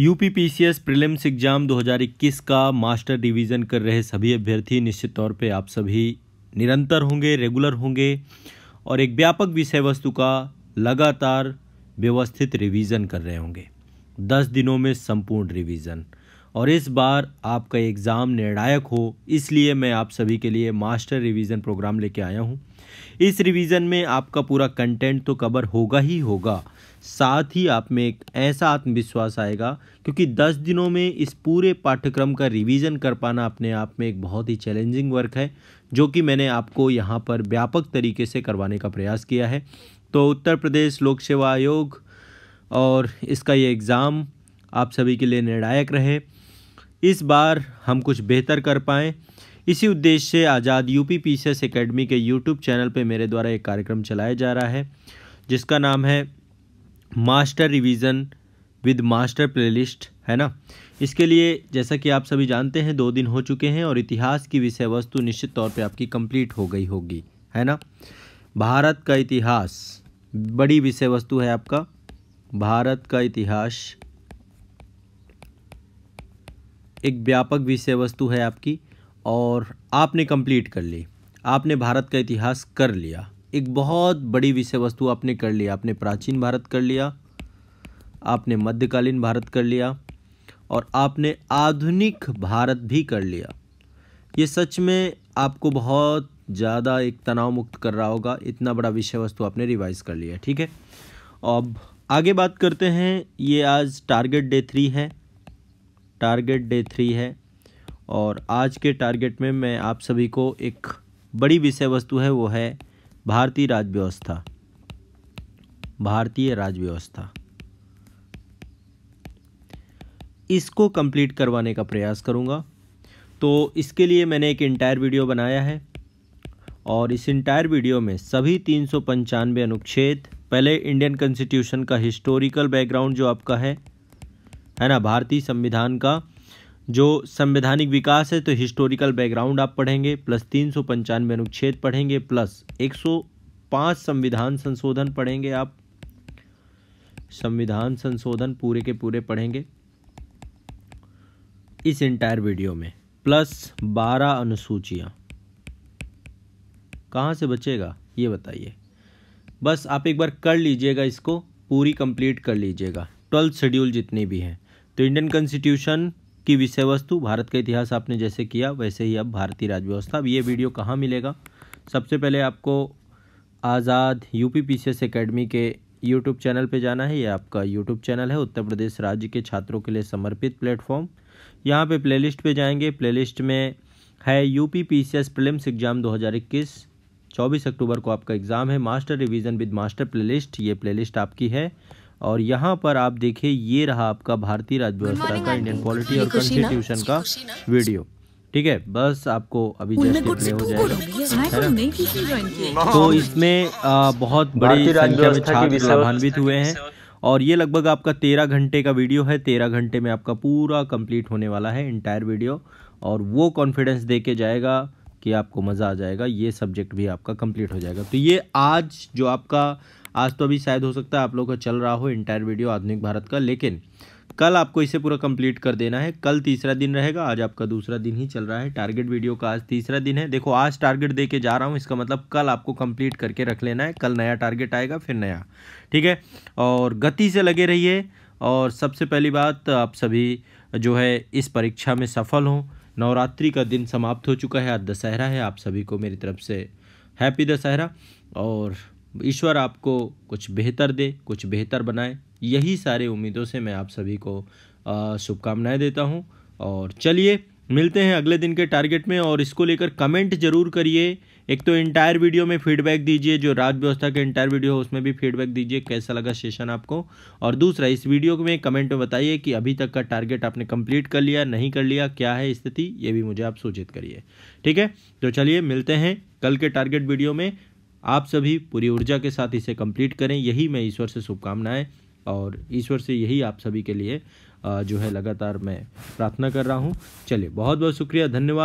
C S prelims exam 2021 का master division कर रहे सभी अभ्यर्थी निश्चित तौर पे आप सभी निरंतर होंगे रेगुलर होंगे और एक व्यापक विषय वस्तु का लगातार व्यवस्थित रिवीजन कर रहे होंगे दस दिनों में संपूर्ण रिवीजन और इस बार आपका एग्ज़ाम निर्णायक हो इसलिए मैं आप सभी के लिए मास्टर रिवीजन प्रोग्राम लेके आया हूँ इस रिवीजन में आपका पूरा कंटेंट तो कवर होगा ही होगा साथ ही आप में एक ऐसा आत्मविश्वास आएगा क्योंकि दस दिनों में इस पूरे पाठ्यक्रम का रिवीजन कर पाना अपने आप में एक बहुत ही चैलेंजिंग वर्क है जो कि मैंने आपको यहाँ पर व्यापक तरीके से करवाने का प्रयास किया है तो उत्तर प्रदेश लोक सेवा आयोग और इसका ये एग्ज़ाम आप सभी के लिए निर्णायक रहे इस बार हम कुछ बेहतर कर पाएँ इसी उद्देश्य से आज़ाद यूपी पीसीएस एकेडमी के यूट्यूब चैनल पर मेरे द्वारा एक कार्यक्रम चलाया जा रहा है जिसका नाम है master revision with master playlist है ना इसके लिए जैसा कि आप सभी जानते हैं दो दिन हो चुके हैं और इतिहास की विषय वस्तु निश्चित तौर पे आपकी कंप्लीट हो गई होगी है ना भारत का इतिहास बड़ी विषय वस्तु है आपका भारत का इतिहास एक व्यापक विषय वस्तु है आपकी और आपने कंप्लीट कर ली आपने भारत का इतिहास कर लिया एक बहुत बड़ी विषय वस्तु आपने कर लिया आपने प्राचीन भारत कर लिया आपने मध्यकालीन भारत कर लिया और आपने आधुनिक भारत भी कर लिया ये सच में आपको बहुत ज़्यादा एक तनाव मुक्त कर रहा होगा इतना बड़ा विषय वस्तु आपने रिवाइज़ कर लिया ठीक है अब आगे बात करते हैं ये आज टारगेट डे थ्री है टारगेट डे थ्री है और आज के टारगेट में मैं आप सभी को एक बड़ी विषय वस्तु है वो है भारतीय व्यवस्था भारतीय व्यवस्था इसको कंप्लीट करवाने का प्रयास करूँगा तो इसके लिए मैंने एक इंटायर वीडियो बनाया है और इस इंटायर वीडियो में सभी तीन सौ पंचानवे अनुच्छेद पहले इंडियन कॉन्स्टिट्यूशन का हिस्टोरिकल बैकग्राउंड जो आपका है है ना भारतीय संविधान का जो संवैधानिक विकास है तो हिस्टोरिकल बैकग्राउंड आप पढ़ेंगे प्लस तीन सौ पंचानवे अनुच्छेद पढ़ेंगे प्लस एक सौ पाँच संविधान संशोधन पढ़ेंगे आप संविधान संशोधन पूरे के पूरे पढ़ेंगे इस इंटायर वीडियो में प्लस बारह अनुसूचियाँ कहाँ से बचेगा ये बताइए बस आप एक बार कर लीजिएगा इसको पूरी कंप्लीट कर लीजिएगा ट्वेल्थ शेड्यूल जितनी भी हैं तो इंडियन कॉन्स्टिट्यूशन की विषय वस्तु भारत का इतिहास आपने जैसे किया वैसे ही अब भारतीय राजव्यवस्था अब ये वीडियो कहाँ मिलेगा सबसे पहले आपको Azad U P P academy के यूट्यूब चैनल पे जाना है ये आपका यूट्यूब चैनल है उत्तर प्रदेश राज्य के छात्रों के लिए समर्पित प्लेटफॉर्म यहाँ पे प्लेलिस्ट पे जाएंगे प्लेलिस्ट में है U P P C S prelims exam 2021 24 अक्टूबर को आपका एग्ज़ाम है master revision with master playlist ये प्लेलिस्ट आपकी है और यहाँ पर आप देखिए ये रहा आपका भारतीय राजव्यवस्था का इंडियन पॉलिटी और कॉन्स्टिट्यूशन का वीडियो ठीक है बस आपको अभी जस्ट हो तो जाएगा हाँ, तो, तो इसमें बहुत बड़ी संख्या में छात्र लाभान्वित हुए हैं और ये लगभग आपका तेरह घंटे का वीडियो है तेरह घंटे में आपका पूरा कंप्लीट होने वाला है इंटायर वीडियो और वो कॉन्फिडेंस दे के जाएगा कि आपको मज़ा आ जाएगा ये सब्जेक्ट भी आपका कंप्लीट हो जाएगा तो ये आज जो आपका आज तो अभी शायद हो सकता है आप लोग का चल रहा हो इंटायर वीडियो आधुनिक भारत का लेकिन कल आपको इसे पूरा कंप्लीट कर देना है कल तीसरा दिन रहेगा आज आपका दूसरा दिन ही चल रहा है टारगेट वीडियो का आज तीसरा दिन है देखो आज टारगेट दे के जा रहा हूँ इसका मतलब कल आपको कंप्लीट करके रख लेना है कल नया टारगेट आएगा फिर नया ठीक है और गति से लगे रहिए और सबसे पहली बात आप सभी जो है इस परीक्षा में सफल हों नवरात्रि का दिन समाप्त हो चुका है आज दशहरा है आप सभी को मेरी तरफ से हैप्पी दशहरा और ईश्वर आपको कुछ बेहतर दे कुछ बेहतर बनाए यही सारे उम्मीदों से मैं आप सभी को शुभकामनाएं देता हूं और चलिए मिलते हैं अगले दिन के टारगेट में और इसको लेकर कमेंट जरूर करिए एक तो इंटायर वीडियो में फीडबैक दीजिए जो राज व्यवस्था के इंटायर वीडियो है उसमें भी फीडबैक दीजिए कैसा लगा सेशन आपको और दूसरा इस वीडियो में कमेंट में बताइए कि अभी तक का टारगेट आपने कंप्लीट कर लिया नहीं कर लिया क्या है स्थिति ये भी मुझे आप सूचित करिए ठीक है तो चलिए मिलते हैं कल के टारगेट वीडियो में आप सभी पूरी ऊर्जा के साथ इसे कंप्लीट करें यही मैं ईश्वर से शुभकामनाएं और ईश्वर से यही आप सभी के लिए जो है लगातार मैं प्रार्थना कर रहा हूँ चलिए बहुत बहुत शुक्रिया धन्यवाद